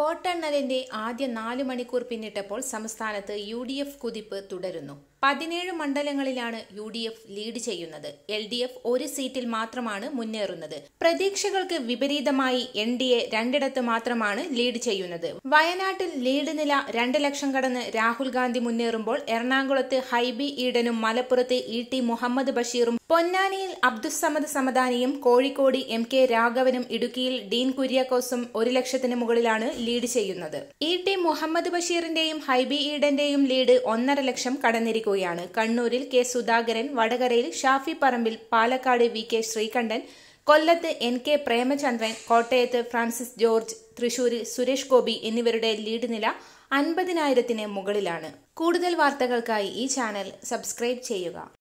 വോട്ടെണ്ണലിന്റെ ആദ്യ നാല് മണിക്കൂർ പിന്നിട്ടപ്പോൾ സംസ്ഥാനത്ത് യു ഡി എഫ് കുതിപ്പ് തുടരുന്നു പതിനേഴ് മണ്ഡലങ്ങളിലാണ് യു ഡി എഫ് ലീഡ് ചെയ്യുന്നത് എൽ ഡി എഫ് ഒരു സീറ്റിൽ മാത്രമാണ് മുന്നേറുന്നത് പ്രതീക്ഷകൾക്ക് വിപരീതമായി എൻ ഡി എ രണ്ടിടത്ത് മാത്രമാണ് ലീഡ് ചെയ്യുന്നത് വയനാട്ടിൽ ലീഡ് നില രണ്ട് ലക്ഷം കടന്ന് രാഹുൽ ഗാന്ധി മുന്നേറുമ്പോൾ എറണാകുളത്ത് ഹൈബി ഈഡനും മലപ്പുറത്ത് ഇ ടി മുഹമ്മദ് ബഷീറും പൊന്നാനിയിൽ അബ്ദുസമദ് സമദാനിയും കോഴിക്കോട് എം കെ രാഘവനും ഇടുക്കിയിൽ ഡീൻ കുര്യാക്കോസും ഒരു ലക്ഷത്തിന് മുകളിലാണ് ലീഡ് ലീഡ് ചെയ്യുന്നത് ഇ ടി മുഹമ്മദ് ബഷീറിന്റെയും ഹൈബി ഈഡന്റെയും ലീഡ് ഒന്നര ലക്ഷം കടന്നിരിക്കുകയാണ് കണ്ണൂരിൽ കെ സുധാകരൻ വടകരയിൽ ഷാഫി പറമ്പിൽ പാലക്കാട് വി കെ ശ്രീകണ്ഠൻ കൊല്ലത്ത് എൻ കെ പ്രേമചന്ദ്രൻ കോട്ടയത്ത് ഫ്രാൻസിസ് ജോർജ് തൃശൂരിൽ സുരേഷ് ഗോപി എന്നിവരുടെ ലീഡ് നില അൻപതിനായിരത്തിന് മുകളിലാണ് കൂടുതൽ വാർത്തകൾക്കായി ഈ ചാനൽ സബ്സ്ക്രൈബ് ചെയ്യുക